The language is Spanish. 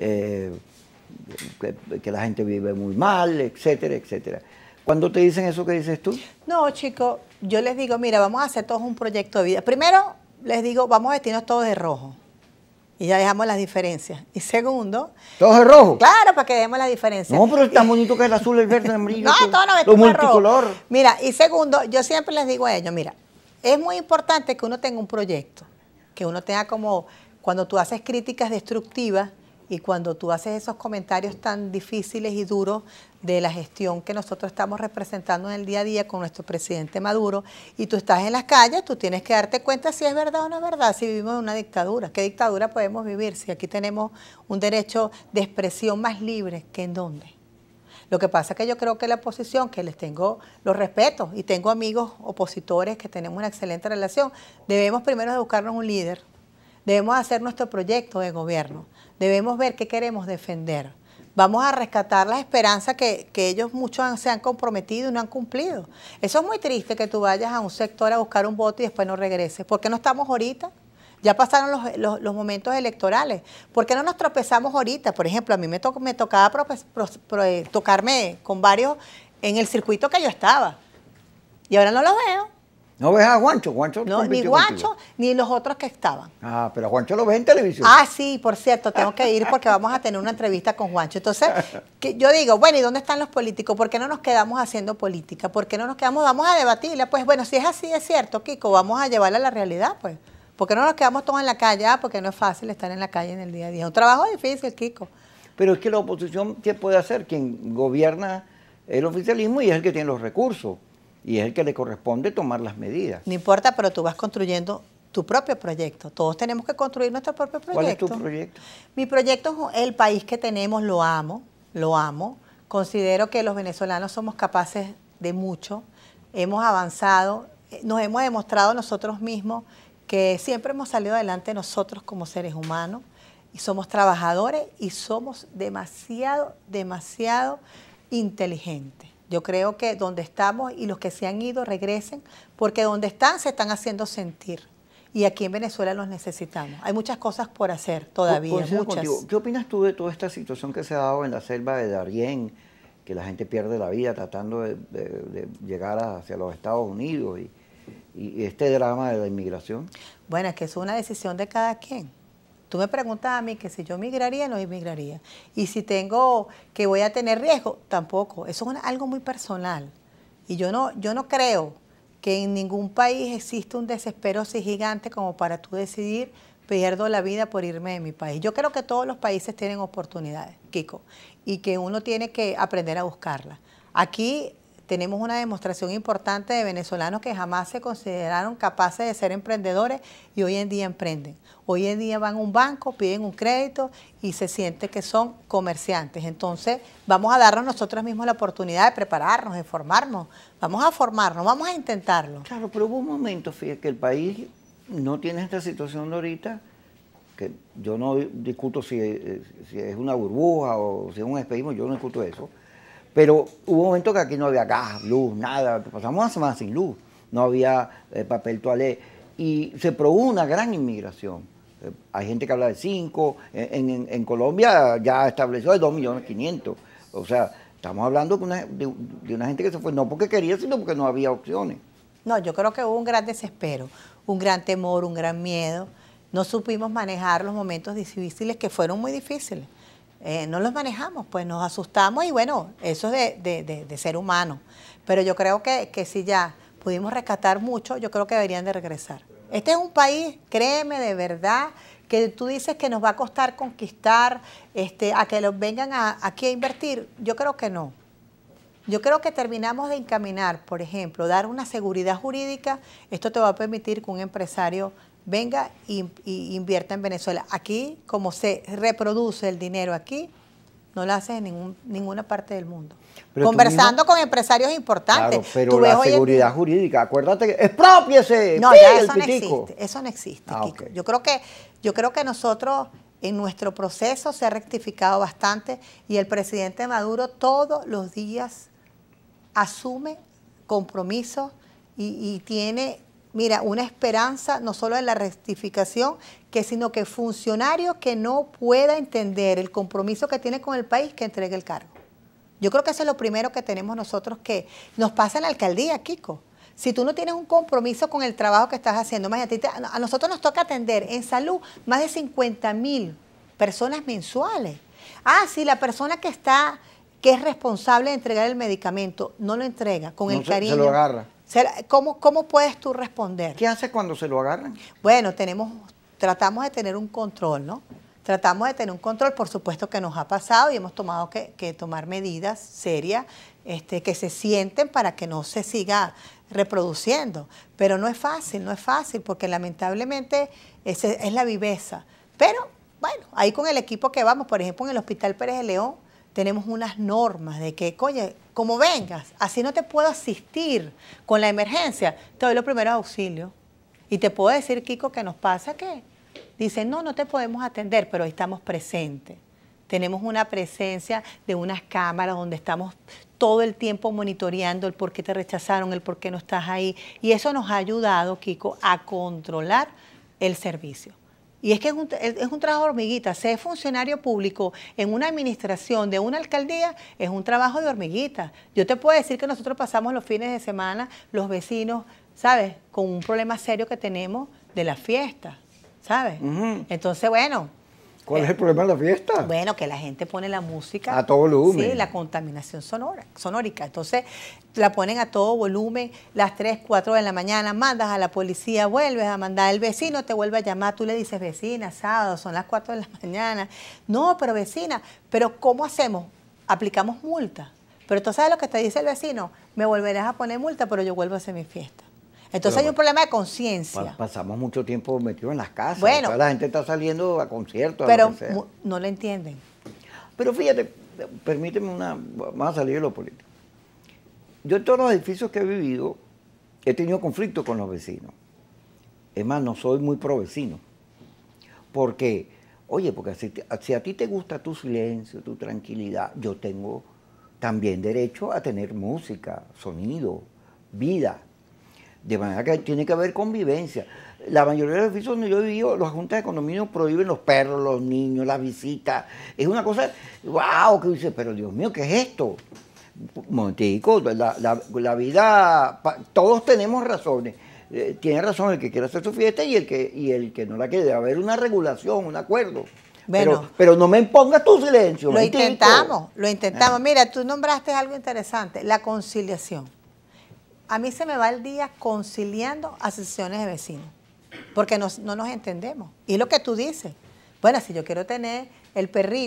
Eh, que, la gente vive muy mal, etcétera, etcétera. ¿Cuándo te dicen eso que dices tú? No, chico, yo les digo, mira, vamos a hacer todos un proyecto de vida. Primero, les digo, vamos a vestirnos todos de rojo. Y ya dejamos las diferencias. Y segundo. ¿Todos de rojo? Claro, para que veamos las diferencias. No, pero es tan bonito que el azul, el verde, el amarillo. no, todo no es multicolor. Mira, y segundo, yo siempre les digo a ellos, mira, es muy importante que uno tenga un proyecto, que uno tenga como, cuando tú haces críticas destructivas, y cuando tú haces esos comentarios tan difíciles y duros de la gestión que nosotros estamos representando en el día a día con nuestro presidente Maduro, y tú estás en las calles, tú tienes que darte cuenta si es verdad o no es verdad, si vivimos en una dictadura, qué dictadura podemos vivir, si aquí tenemos un derecho de expresión más libre que en dónde. Lo que pasa es que yo creo que la oposición, que les tengo los respetos y tengo amigos opositores que tenemos una excelente relación, debemos primero buscarnos un líder, Debemos hacer nuestro proyecto de gobierno. Debemos ver qué queremos defender. Vamos a rescatar las esperanzas que, ellos muchos se han comprometido y no han cumplido. Eso es muy triste que tú vayas a un sector a buscar un voto y después no regreses. ¿Por qué no estamos ahorita? Ya pasaron los, momentos electorales. ¿Por qué no nos tropezamos ahorita? Por ejemplo, a mí me, me tocaba eh, tocarme con varios en el circuito que yo estaba. Y ahora no los veo. ¿No ves a Juancho? Guancho no, ni Juancho, ni los otros que estaban. Ah, pero Juancho lo ves en televisión. Ah, sí, por cierto, tengo que ir porque vamos a tener una entrevista con Juancho. Entonces, yo digo, bueno, ¿y dónde están los políticos? ¿Por qué no nos quedamos haciendo política? ¿Por qué no nos quedamos? Vamos a debatirla. Pues bueno, si es así, es cierto, Kiko, vamos a llevarla a la realidad, pues. ¿Por qué no nos quedamos todos en la calle? Ah, porque no es fácil estar en la calle en el día a día. un trabajo difícil, Kiko. Pero es que la oposición, ¿qué puede hacer? Quien gobierna el oficialismo y es el que tiene los recursos y es el que le corresponde tomar las medidas. No importa, pero tú vas construyendo tu propio proyecto. Todos tenemos que construir nuestro propio proyecto. ¿Cuál es tu proyecto? Mi proyecto es el país que tenemos, lo amo, lo amo. Considero que los venezolanos somos capaces de mucho. Hemos avanzado, eh, nos hemos demostrado nosotros mismos que siempre hemos salido adelante nosotros como seres humanos y somos trabajadores y somos demasiado, demasiado inteligentes. Yo creo que donde estamos y los que se han ido regresen, porque donde están se están haciendo sentir. Y aquí en Venezuela los necesitamos. Hay muchas cosas por hacer todavía. ¿Qué opinas tú de toda esta situación que se ha dado en la selva de Darién, que la gente pierde la vida tratando de, llegar hacia los Estados Unidos y este drama de la inmigración? Bueno, es que es una decisión de cada quien. Tú me preguntas a mí que si yo migraría, no inmigraría. Y si tengo que voy a tener riesgo, tampoco. Eso es algo muy personal. Y yo no, yo no creo que en ningún país existe un desespero así gigante como para tú decidir pierdo la vida por irme de mi país. Yo creo que todos los países tienen oportunidades, Kiko, y que uno tiene que aprender a buscarlas. Aquí tenemos una demostración importante de venezolanos que jamás se consideraron capaces de ser emprendedores y hoy en día emprenden. Hoy en día van a un banco, piden un crédito y se siente que son comerciantes. Entonces vamos a darnos nosotros mismos la oportunidad de prepararnos, de formarnos. Vamos a formarnos, vamos a intentarlo. Claro, pero hubo un momento, fíjate, que el país no tiene esta situación ahorita que yo no discuto si, eh, si es una burbuja o si es un espejismo, yo no discuto eso pero hubo momentos que aquí no había gas, luz, nada. Pasamos una semana sin luz, no había eh, papel toalé. Y se produjo una gran inmigración. Eh, hay gente que habla de cinco. Eh, en, Colombia ya estableció de 2 millones quinientos. O sea, estamos hablando de una gente que se fue no porque quería, sino porque no había opciones. No, yo creo que hubo un gran desespero, un gran temor, un gran miedo. No supimos manejar los momentos difíciles que fueron muy difíciles eh, no los manejamos, pues nos asustamos y bueno, eso es de, ser humano. Pero yo creo que, si ya pudimos rescatar mucho, yo creo que deberían de regresar. Este es un país, créeme de verdad, que tú dices que nos va a costar conquistar, este, a que los vengan aquí a invertir. Yo creo que no. Yo creo que terminamos de encaminar, por ejemplo, dar una seguridad jurídica, esto te va a permitir que un empresario venga y, invierta en Venezuela. Aquí, como se reproduce el dinero aquí, no lo hace en ningún, ninguna parte del mundo. Conversando con empresarios importantes. Claro, pero la seguridad jurídica, acuérdate que expropiese. No, eso no existe, eso no existe. Ah, Kiko. Yo creo que, yo creo que nosotros en nuestro proceso se ha rectificado bastante y el presidente Maduro todos los días asume compromisos y, y tiene mira, una esperanza no solo en la rectificación, sino que funcionario que no pueda entender el compromiso que tiene con el país, que entregue el cargo. Yo creo que eso es lo primero que tenemos nosotros que nos pasa en la alcaldía, Kiko. Si tú no tienes un compromiso con el trabajo que estás haciendo, a, nosotros nos toca atender en salud más de 50 mil personas mensuales. Ah, si la persona que está que es responsable de entregar el medicamento, no lo entrega con el cariño. lo agarra. ¿Cómo, ¿Cómo puedes tú responder? ¿Qué hace cuando se lo agarran? Bueno, tenemos, tratamos de tener un control, ¿no? Tratamos de tener un control, por supuesto que nos ha pasado y hemos tomado que, tomar medidas serias este, que se sienten para que no se siga reproduciendo. Pero no es fácil, no es fácil, porque lamentablemente ese es la viveza. Pero bueno, ahí con el equipo que vamos, por ejemplo, en el Hospital Pérez de León, tenemos unas normas de que, coño, como vengas, así no te puedo asistir con la emergencia, te doy los primeros auxilios. Y te puedo decir, Kiko, que nos pasa que dicen, no, no te podemos atender, pero estamos presentes. Tenemos una presencia de unas cámaras donde estamos todo el tiempo monitoreando el por qué te rechazaron, el por qué no estás ahí. Y eso nos ha ayudado, Kiko, a controlar el servicio. Y es que es un, es un, trabajo de hormiguita. Ser funcionario público en una administración de una alcaldía es un trabajo de hormiguita. Yo te puedo decir que nosotros pasamos los fines de semana, los vecinos, ¿sabes? Con un problema serio que tenemos de la fiesta, ¿sabes? Entonces, bueno, ¿Cuál es el problema de la fiesta? Bueno, que la gente pone la música. A todo volumen. Sí, la contaminación sonora, sonórica. Entonces, la ponen a todo volumen, las 3, 4 de la mañana, mandas a la policía, vuelves a mandar al vecino, te vuelve a llamar, tú le dices, vecina, sábado, son las 4 de la mañana. No, pero vecina, pero ¿cómo hacemos? Aplicamos multa. Pero tú sabes lo que te dice el vecino, me volverás a poner multa, pero yo vuelvo a hacer mi fiesta. Entonces hay un problema de conciencia. pasamos mucho tiempo metidos en las casas. Bueno. La gente está saliendo a conciertos. Pero no lo entienden. Pero fíjate, permíteme una, vamos a salir de lo político. Yo en todos los edificios que he vivido he tenido conflictos con los vecinos. Es más, no soy muy pro vecino. Porque, oye, porque si a ti te gusta tu silencio, tu tranquilidad, yo tengo también derecho a tener música, sonido, vida. De manera que tiene que haber convivencia. La mayoría de los edificios donde yo he vivido, las juntas de condominio prohíben los perros, los niños, las visitas. Es una cosa, wow, que dice, pero Dios mío, ¿qué es esto? Montico, la, la, vida, todos tenemos razones. Eh, tiene razón el que quiere hacer su fiesta y el que, y el que no la quiere. Debe haber una regulación, un acuerdo. pero, no me impongas tu silencio. Lo intentamos, lo intentamos. Ah. Mira, tú nombraste algo interesante, la conciliación. A mí se me va el día conciliando asociaciones de vecinos, porque no nos entendemos. Y lo que tú dices, bueno, si yo quiero tener el perrito,